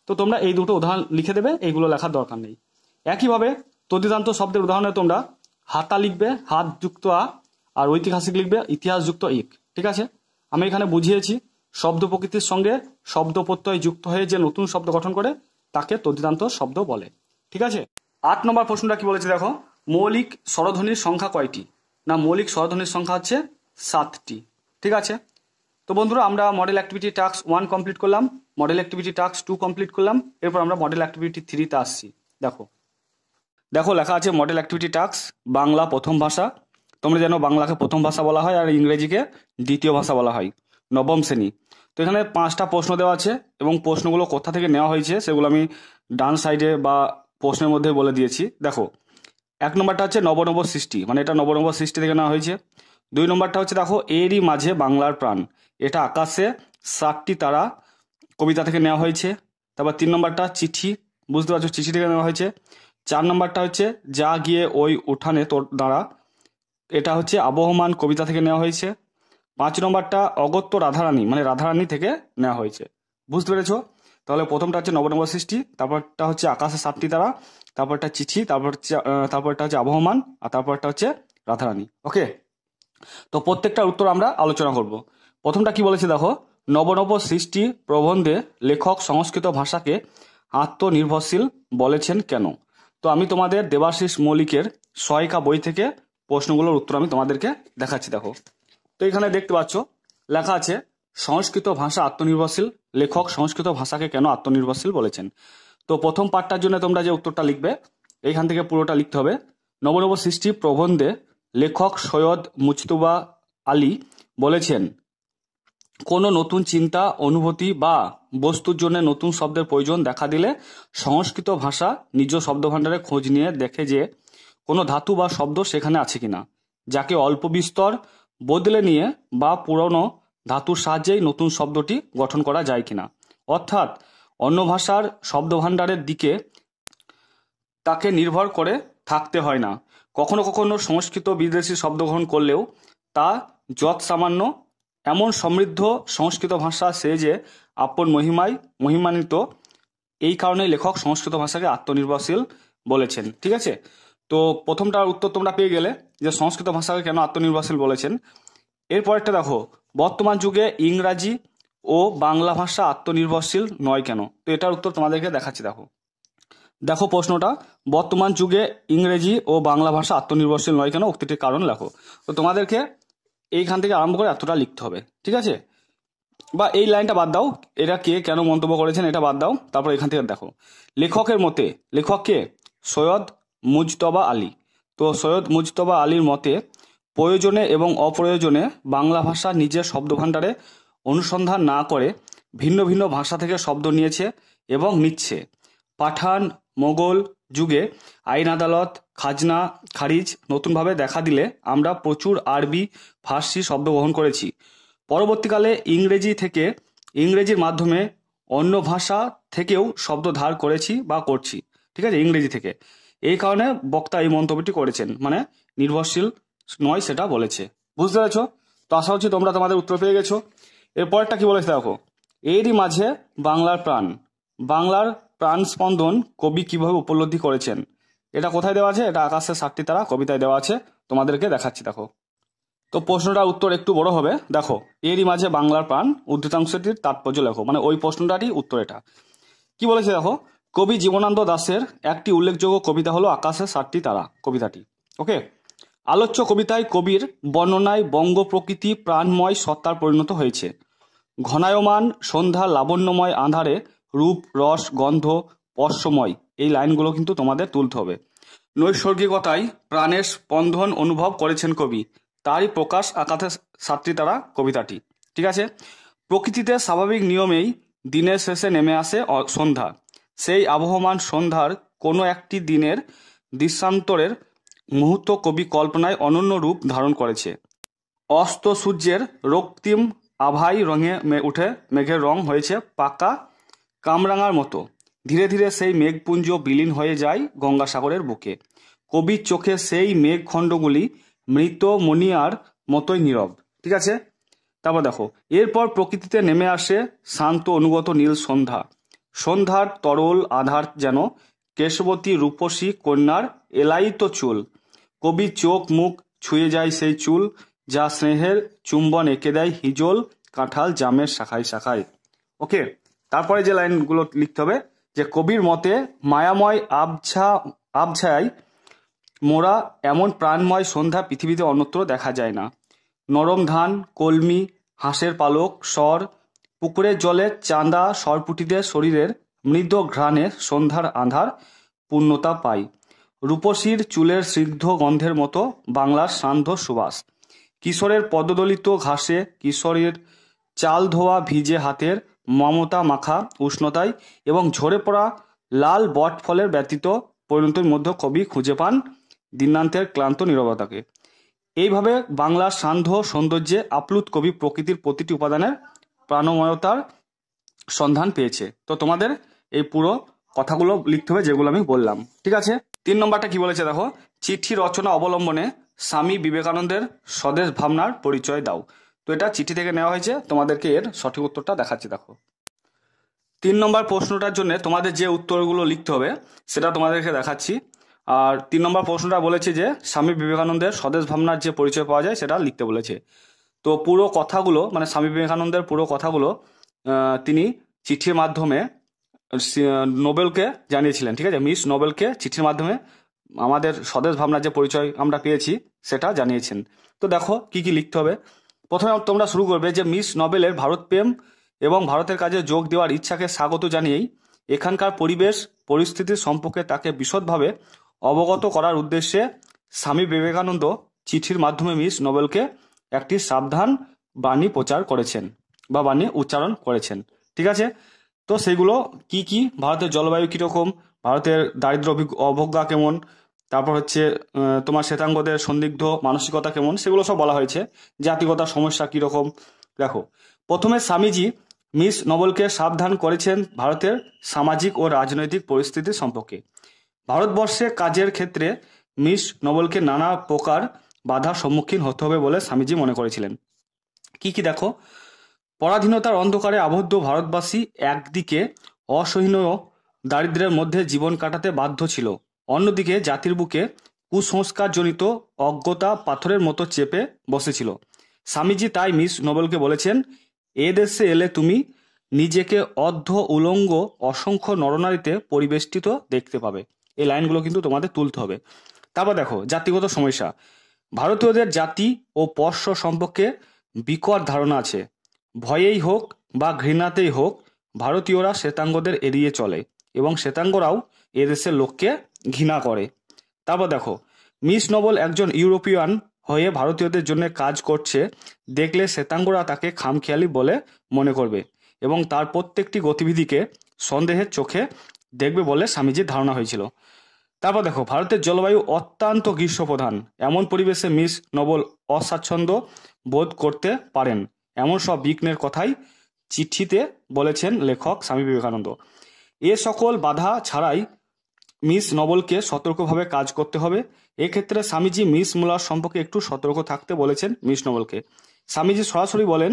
তো তোমরা এই দুটো উদাহরণ লিখে দেবে এইগুলো লেখার দরকার নেই একইভাবে তদিদান্ত শব্দের উদাহরণে তোমরা হাতা লিখবে হাত যুক্ত আ আর ঐতিহাসিক লিখবে ইতিহাস যুক্ত ইক ঠিক আছে আমি এখানে বুঝিয়েছি শব্দ প্রকৃতির সঙ্গে শব্দ প্রত্যয় যুক্ত হয়ে যে নতুন শব্দ গঠন করে তাকে তদিদান্ত শব্দ বলে ঠিক আছে আট নম্বর প্রশ্নটা কি বলেছে দেখো মৌলিক স্বরধ্বনির সংখ্যা কয়টি না মৌলিক স্বরধ্বনির সংখ্যা হচ্ছে সাতটি ঠিক আছে তো বন্ধুরা আমরা model activity task one complete করলাম model activity task two complete করলাম এরপর আমরা মডেল অ্যাক্টিভিটি থ্রিতে আসছি দেখো দেখো লেখা আছে মডেল অ্যাক্টিভিটি টাস্ক বাংলা প্রথম ভাষা তোমরা জানো বাংলাকে প্রথম ভাষা বলা হয় আর ইংরেজিকে দ্বিতীয় ভাষা বলা হয় নবম শ্রেণী তো এখানে পাঁচটা প্রশ্ন দেওয়া আছে এবং প্রশ্নগুলো কোথা থেকে নেওয়া হয়েছে সেগুলো আমি ডান সাইডে বা প্রশ্নের মধ্যে বলে দিয়েছি দেখো এক নম্বরটা হচ্ছে নবনব সৃষ্টি মানে এটা নবনব সৃষ্টি থেকে নেওয়া হয়েছে দুই নম্বরটা হচ্ছে দেখো এরই মাঝে বাংলার প্রাণ এটা আকাশে সাতটি তারা কবিতা থেকে নেওয়া হয়েছে তারপর তিন নম্বরটা চিঠি বুঝতে পারছো চিঠি থেকে নেওয়া হয়েছে চার নম্বরটা হচ্ছে যা গিয়ে ওই উঠানে তোর দ্বারা এটা হচ্ছে আবহমান কবিতা থেকে নেওয়া হয়েছে পাঁচ নম্বরটা অগত্য রাধারানী মানে রাধারানী থেকে নেওয়া হয়েছে বুঝতে পেরেছো তাহলে প্রথমটা হচ্ছে নবনব সৃষ্টি তারপরটা হচ্ছে আকাশে সাতটি তারা তারপরটা চিঠি তারপর তারপরটা হচ্ছে আবহমান আর তারপরটা হচ্ছে রাধারানী ওকে তো প্রত্যেকটা উত্তর আমরা আলোচনা করব প্রথমটা কি বলেছে দেখো নবনব সৃষ্টি প্রবন্ধে লেখক সংস্কৃত ভাষাকে আত্মনির্ভরশীল বলেছেন কেন তো আমি তোমাদের দেবাশিস মৌলিকের সহায়িকা বই থেকে প্রশ্নগুলোর উত্তর আমি তোমাদেরকে দেখাচ্ছি দেখো তো এখানে দেখতে পাচ্ছ লেখা আছে সংস্কৃত ভাষা আত্মনির্ভরশীল লেখক সংস্কৃত ভাষাকে কেন আত্মনির্ভরশীল বলেছেন তো প্রথম পাঠটার জন্য তোমরা যে উত্তরটা লিখবে এইখান থেকে পুরোটা লিখতে হবে নবনব সৃষ্টি প্রবন্ধে লেখক সৈয়দ মুজতুবা আলী বলেছেন কোনো নতুন চিন্তা অনুভূতি বা বস্তুর জন্য নতুন শব্দের প্রয়োজন দেখা দিলে সংস্কৃত ভাষা নিজ শব্দভাণ্ডারে খোঁজ নিয়ে দেখে যে কোনো ধাতু বা শব্দ সেখানে আছে কিনা যাকে অল্প বিস্তর বদলে নিয়ে বা পুরনো ধাতুর সাহায্যেই নতুন শব্দটি গঠন করা যায় কিনা অর্থাৎ অন্য ভাষার শব্দভাণ্ডারের দিকে তাকে নির্ভর করে থাকতে হয় না কখনো কখনো সংস্কৃত বিদেশি শব্দ গ্রহণ করলেও তা যৎসামান্য এমন সমৃদ্ধ সংস্কৃত ভাষা সে যে আপন মহিমায় মহিমান্বিত এই কারণে লেখক সংস্কৃত ভাষাকে আত্মনির্ভরশীল বলেছেন ঠিক আছে তো প্রথমটার উত্তর তোমরা পেয়ে গেলে যে সংস্কৃত ভাষাকে কেন আত্মনির্ভরশীল বলেছেন এরপরেরটা দেখো বর্তমান যুগে ইংরাজি ও বাংলা ভাষা আত্মনির্ভরশীল নয় কেন তো এটার উত্তর তোমাদেরকে দেখাচ্ছি দেখো দেখো প্রশ্নটা বর্তমান যুগে ইংরেজি ও বাংলা ভাষা আত্মনির্ভরশীল নয় কেন উক্তিটির কারণ লেখো তো তোমাদেরকে এইখান থেকে আরম্ভ করে এতটা লিখতে হবে ঠিক আছে বা এই লাইনটা বাদ দাও এরা কে কেন মন্তব্য করেছেন এটা বাদ দাও তারপর এখান থেকে দেখো লেখকের মতে লেখক কে সৈয়দ মুজতবা আলী তো সৈয়দ মুজতবা আলীর মতে প্রয়োজনে এবং অপ্রয়োজনে বাংলা ভাষা নিজের শব্দভাণ্ডারে অনুসন্ধান না করে ভিন্ন ভিন্ন ভাষা থেকে শব্দ নিয়েছে এবং নিচ্ছে পাঠান মোগল যুগে আইন আদালত খাজনা খারিজ নতুনভাবে দেখা দিলে আমরা প্রচুর আরবি ফার্সি শব্দ গ্রহণ করেছি পরবর্তীকালে ইংরেজি থেকে ইংরেজির মাধ্যমে অন্য ভাষা থেকেও শব্দ ধার করেছি বা করছি ঠিক আছে ইংরেজি থেকে এই কারণে বক্তা এই মন্তব্যটি করেছেন মানে নির্ভরশীল নয় সেটা বলেছে বুঝতে পেরেছ তো আশা হচ্ছে তোমরা তোমাদের উত্তর পেয়ে গেছো এরপরটা কি বলেছে দেখো এরই মাঝে বাংলার প্রাণ বাংলার প্রাণ স্পন্দন কবি কিভাবে উপলব্ধি করেছেন এটা কোথায় দেওয়া আছে এটা আকাশের সাতটি তারা কবিতায় দেওয়া আছে তোমাদেরকে দেখাচ্ছি দেখো তো প্রশ্নটার উত্তর একটু বড় হবে দেখো এরই মাঝে বাংলার প্রাণ উদ্ধৃতাংশটির তাৎপর্য লেখো মানে ওই প্রশ্নটারই উত্তর এটা কি বলেছে দেখো কবি জীবনানন্দ দাসের একটি উল্লেখযোগ্য কবিতা হলো আকাশের সাতটি তারা কবিতাটি ওকে আলোচ্য কবিতায় কবির বর্ণনায় বঙ্গ প্রকৃতি প্রাণময় সত্তার পরিণত হয়েছে ঘনায়মান সন্ধ্যা লাবণ্যময় আঁধারে রূপ রস গন্ধ স্পর্শময় এই লাইনগুলো কিন্তু তোমাদের তুলতে হবে নৈসর্গিকতায় প্রাণের স্পন্দন অনুভব করেছেন কবি তারই প্রকাশ আকাশে সাতটি তারা কবিতাটি ঠিক আছে প্রকৃতিতে স্বাভাবিক নিয়মেই দিনের শেষে নেমে আসে সন্ধ্যা সেই আবহমান সন্ধ্যার কোনো একটি দিনের দৃশ্যান্তরের মুহূর্ত কবি কল্পনায় অনন্য রূপ ধারণ করেছে অস্ত সূর্যের রক্তিম আভাই রঙে উঠে মেঘের রং হয়েছে পাকা কামরাঙার মতো ধীরে ধীরে সেই মেঘপুঞ্জ বিলীন হয়ে যায় গঙ্গাসাগরের বুকে কবির চোখে সেই মেঘখণ্ডগুলি মৃত মনিয়ার মতোই নীরব ঠিক আছে তারপর দেখো এরপর প্রকৃতিতে নেমে আসে শান্ত অনুগত নীল সন্ধ্যা সন্ধ্যার তরল আধার যেন কেশবতী রূপসী কন্যার তো চুল কবি চোখ মুখ ছুঁয়ে যায় সেই চুল যা স্নেহের চুম্বন এঁকে দেয় হিজল কাঁঠাল জামের শাখায় শাখায় ওকে তারপরে যে লাইনগুলো লিখতে হবে যে কবির মতে মায়াময় আবছা আবছায় মোরা এমন প্রাণময় সন্ধ্যা পৃথিবীতে অন্যত্র দেখা যায় না নরম ধান কলমি হাঁসের পালক সর পুকুরের জলের চাঁদা সরপুটিদের শরীরের মৃদ ঘ্রাণের সন্ধ্যার আধার পূর্ণতা পায় রূপসীর চুলের সিদ্ধ গন্ধের মতো বাংলার সান্ধ্য সুবাস কিশোরের পদদলিত ঘাসে কিশোরের চাল ধোয়া ভিজে হাতের মমতা মাখা উষ্ণতায় এবং ঝরে পড়া লাল বট ফলের ব্যতীত পরিণতির মধ্যে কবি খুঁজে পান দিনান্তের ক্লান্ত নিরবতাকে এইভাবে বাংলার সান্ধ্য সৌন্দর্যে আপ্লুত কবি প্রকৃতির প্রতিটি উপাদানের প্রাণময়তার সন্ধান পেয়েছে তো তোমাদের এই পুরো কথাগুলো লিখতে হবে যেগুলো আমি বললাম ঠিক আছে তিন নম্বরটা কি বলেছে দেখো চিঠি রচনা অবলম্বনে স্বামী বিবেকানন্দের স্বদেশ ভাবনার পরিচয় দাও তো এটা চিঠি থেকে নেওয়া হয়েছে তোমাদেরকে এর সঠিক উত্তরটা দেখাচ্ছি দেখো তিন নম্বর প্রশ্নটার জন্য তোমাদের যে উত্তরগুলো লিখতে হবে সেটা তোমাদেরকে দেখাচ্ছি আর তিন নম্বর প্রশ্নটা বলেছে যে স্বামী বিবেকানন্দের স্বদেশ ভাবনার যে পরিচয় পাওয়া যায় সেটা লিখতে বলেছে তো পুরো কথাগুলো মানে স্বামী বিবেকানন্দের পুরো কথাগুলো তিনি চিঠির মাধ্যমে নোবেলকে জানিয়েছিলেন ঠিক আছে মিস নোবেলকে চিঠির মাধ্যমে আমাদের স্বদেশ ভাবনার যে পরিচয় আমরা পেয়েছি সেটা জানিয়েছেন তো দেখো কি কি লিখতে হবে প্রথমে তোমরা শুরু করবে যে মিস নবেলের ভারত প্রেম এবং ভারতের কাজে যোগ দেওয়ার ইচ্ছাকে স্বাগত জানিয়েই এখানকার পরিবেশ পরিস্থিতির সম্পর্কে তাকে বিশদভাবে অবগত করার উদ্দেশ্যে স্বামী বিবেকানন্দ চিঠির মাধ্যমে মিস নোবেলকে একটি সাবধান বাণী প্রচার করেছেন বা বাণী উচ্চারণ করেছেন ঠিক আছে তো সেগুলো কি কি ভারতের জলবায়ু কীরকম ভারতের দারিদ্র অবজ্ঞা কেমন তারপর হচ্ছে তোমার শ্বেতাঙ্গদের সন্দিগ্ধ মানসিকতা কেমন সেগুলো সব বলা হয়েছে জাতিগতার সমস্যা কীরকম দেখো প্রথমে স্বামীজি মিস নবলকে সাবধান করেছেন ভারতের সামাজিক ও রাজনৈতিক পরিস্থিতি সম্পর্কে ভারতবর্ষে কাজের ক্ষেত্রে মিস নবলকে নানা প্রকার বাধার সম্মুখীন হতে হবে বলে স্বামীজি মনে করেছিলেন কি কি দেখো পরাধীনতার অন্ধকারে আবদ্ধ ভারতবাসী একদিকে অসহনীয় দারিদ্রের মধ্যে জীবন কাটাতে বাধ্য ছিল অন্যদিকে জাতির বুকে কুসংস্কারজনিত অজ্ঞতা পাথরের মতো চেপে বসেছিল স্বামীজি তাই মিস নোবেলকে বলেছেন এ দেশে এলে তুমি নিজেকে অর্ধ উলঙ্গ অসংখ্য নরনারীতে পরিবেষ্টিত দেখতে পাবে এই লাইনগুলো কিন্তু তোমাদের তুলতে হবে তারপর দেখো জাতিগত সমস্যা ভারতীয়দের জাতি ও পর্ষ সম্পর্কে বিকট ধারণা আছে ভয়েই হোক বা ঘৃণাতেই হোক ভারতীয়রা শ্বেতাঙ্গদের এড়িয়ে চলে এবং শ্বেতাঙ্গরাও এদেশের লোককে ঘৃণা করে তারপর দেখো মিস নবল একজন ইউরোপিয়ান হয়ে ভারতীয়দের জন্য কাজ করছে দেখলে শ্বেতাঙ্গরা তাকে খামখেয়ালি বলে মনে করবে এবং তার প্রত্যেকটি গতিবিধিকে সন্দেহের চোখে দেখবে বলে স্বামীজির ধারণা হয়েছিল তারপর দেখো ভারতের জলবায়ু অত্যন্ত গ্রীষ্মপ্রধান এমন পরিবেশে মিস নবল অস্বাচ্ছন্দ্য বোধ করতে পারেন এমন সব বিঘ্নের কথাই চিঠিতে বলেছেন লেখক স্বামী বিবেকানন্দ এ সকল বাধা ছাড়াই মিস নবলকে সতর্কভাবে কাজ করতে হবে এক্ষেত্রে স্বামীজি মিস মুলার সম্পর্কে একটু সতর্ক থাকতে বলেছেন মিস নবলকে স্বামীজি সরাসরি বলেন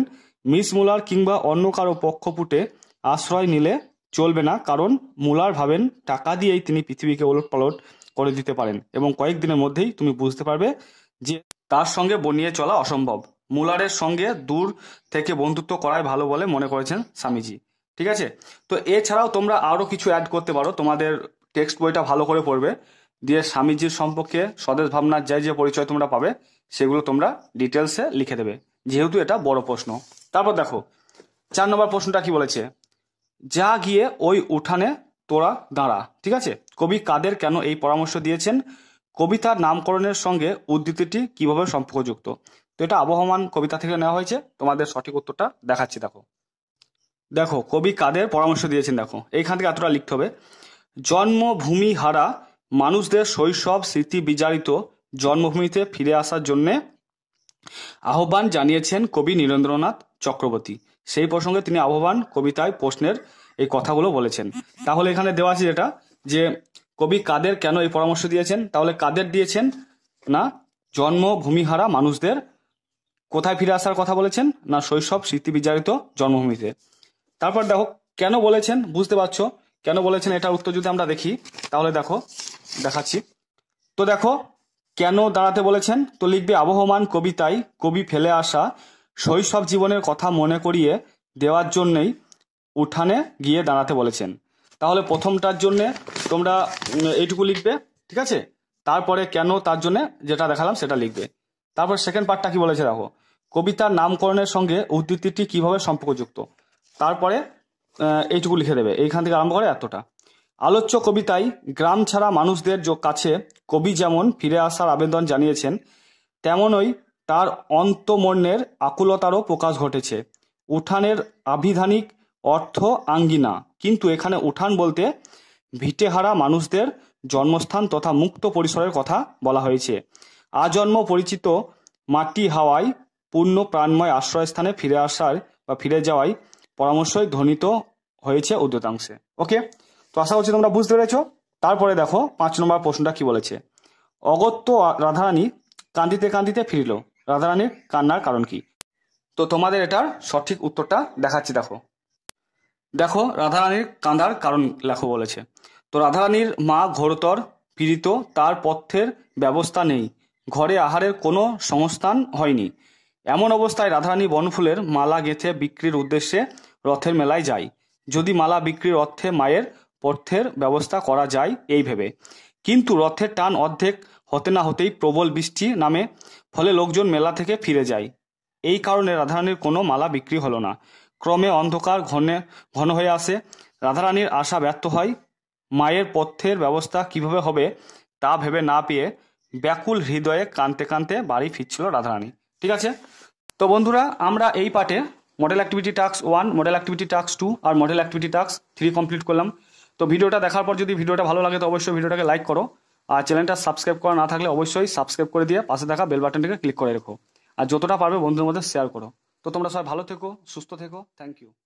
মিস মুলার কিংবা অন্য কারো পক্ষপুটে আশ্রয় নিলে চলবে না কারণ মুলার ভাবেন টাকা দিয়েই তিনি পৃথিবীকে ওলট পালট করে দিতে পারেন এবং কয়েকদিনের মধ্যেই তুমি বুঝতে পারবে যে তার সঙ্গে বনিয়ে চলা অসম্ভব মুলারের সঙ্গে দূর থেকে বন্ধুত্ব করাই ভালো বলে মনে করেছেন স্বামীজি ঠিক আছে তো এছাড়াও তোমরা আরও কিছু অ্যাড করতে পারো তোমাদের টেক্সট বইটা ভালো করে পড়বে দিয়ে স্বামীজির সম্পর্কে স্বদেশ ভাবনার যাই যে পরিচয় তোমরা পাবে সেগুলো তোমরা ডিটেলসে লিখে দেবে যেহেতু এটা বড় প্রশ্ন তারপর দেখো চার নম্বর প্রশ্নটা কি বলেছে যা গিয়ে ওই উঠানে তোরা দাঁড়া ঠিক আছে কবি কাদের কেন এই পরামর্শ দিয়েছেন কবিতার নামকরণের সঙ্গে উদ্ধৃতিটি কিভাবে সম্পর্কযুক্ত তো এটা আবহমান কবিতা থেকে নেওয়া হয়েছে তোমাদের সঠিক উত্তরটা দেখাচ্ছি দেখো দেখো কবি কাদের পরামর্শ দিয়েছেন দেখো এইখান থেকে এতটা লিখতে হবে জন্মভূমি হারা মানুষদের শৈশব স্মৃতি বিচারিত জন্মভূমিতে ফিরে আসার জন্যে আহ্বান জানিয়েছেন কবি নীরেন্দ্রনাথ চক্রবর্তী সেই প্রসঙ্গে তিনি আহ্বান কবিতায় প্রশ্নের এই কথাগুলো বলেছেন তাহলে এখানে দেওয়া আছে যেটা যে কবি কাদের কেন এই পরামর্শ দিয়েছেন তাহলে কাদের দিয়েছেন না জন্মভূমিহারা মানুষদের কোথায় ফিরে আসার কথা বলেছেন না শৈশব স্মৃতি বিচারিত জন্মভূমিতে তারপর দেখো কেন বলেছেন বুঝতে পারছো কেন বলেছেন এটার উত্তর যদি আমরা দেখি তাহলে দেখো দেখাচ্ছি তো দেখো কেন দাঁড়াতে বলেছেন তো লিখবে আবহমান কবিতায় কবি ফেলে আসা শৈশব জীবনের কথা মনে করিয়ে দেওয়ার জন্যই উঠানে গিয়ে দাঁড়াতে বলেছেন তাহলে প্রথমটার জন্যে তোমরা এইটুকু লিখবে ঠিক আছে তারপরে কেন তার জন্য যেটা দেখালাম সেটা লিখবে তারপর সেকেন্ড পার্টটা কি বলেছে দেখো কবিতার নামকরণের সঙ্গে উদ্ধৃতিটি কিভাবে সম্পর্কযুক্ত তারপরে এইটুকু লিখে দেবে এইখান থেকে আরম্ভ করে এতটা আলোচ্য কবিতায় গ্রাম ছাড়া মানুষদের কাছে কবি যেমন ফিরে আসার আবেদন জানিয়েছেন তেমনই তার অন্তমর্ণের আকুলতারও প্রকাশ ঘটেছে উঠানের আভিধানিক অর্থ আঙ্গিনা কিন্তু এখানে উঠান বলতে ভিটেহারা মানুষদের জন্মস্থান তথা মুক্ত পরিসরের কথা বলা হয়েছে আজন্ম পরিচিত মাটি হাওয়ায় পূর্ণ প্রাণময় আশ্রয়স্থানে ফিরে আসার বা ফিরে যাওয়ায় পরামর্শই ধ্বনিত হয়েছে উদ্যতাংশে ওকে তো আশা করছি তোমরা বুঝতে পেরেছ তারপরে দেখো পাঁচ নম্বর প্রশ্নটা কি বলেছে অগত্য রাধারানী কান্দিতে কান্দিতে ফিরিল রাধারানীর কান্নার কারণ কি তো তোমাদের এটার সঠিক উত্তরটা দেখাচ্ছি দেখো দেখো রাধারানীর কান্দার কারণ লেখো বলেছে তো রাধারানীর মা ঘোরতর পীড়িত তার পথ্যের ব্যবস্থা নেই ঘরে আহারের কোনো সংস্থান হয়নি এমন অবস্থায় রাধারানী বনফুলের মালা গেঁথে বিক্রির উদ্দেশ্যে রথের মেলায় যাই যদি মালা বিক্রির অর্থে মায়ের পথ্যের ব্যবস্থা করা যায় এই ভেবে কিন্তু রথের টান অর্ধেক হতে না হতেই প্রবল বৃষ্টি নামে ফলে লোকজন মেলা থেকে ফিরে যায় এই কারণে রাধারানীর কোনো মালা বিক্রি হলো না ক্রমে অন্ধকার ঘনে ঘন হয়ে আসে রাধারানীর আশা ব্যর্থ হয় মায়ের পথ্যের ব্যবস্থা কিভাবে হবে তা ভেবে না পেয়ে ব্যাকুল হৃদয়ে কানতে কানতে বাড়ি ফিরছিল রাধারানী ঠিক আছে তো বন্ধুরা আমরা এই পাঠে model activity task one model activity task two আর model activity task three complete করলাম তো ভিডিওটা দেখার পর যদি ভিডিওটা ভালো লাগে তো অবশ্যই ভিডিওটাকে লাইক করো আর চ্যানেলটা সাবস্ক্রাইব করা না থাকলে অবশ্যই সাবস্ক্রাইব করে দিয়ে পাশে থাকা বেল বাটনটিকে ক্লিক করে রেখো আর যতটা পারবে বন্ধুদের মধ্যে শেয়ার করো তো তোমরা সবাই ভালো থেকো সুস্থ থেকো থ্যাংক ইউ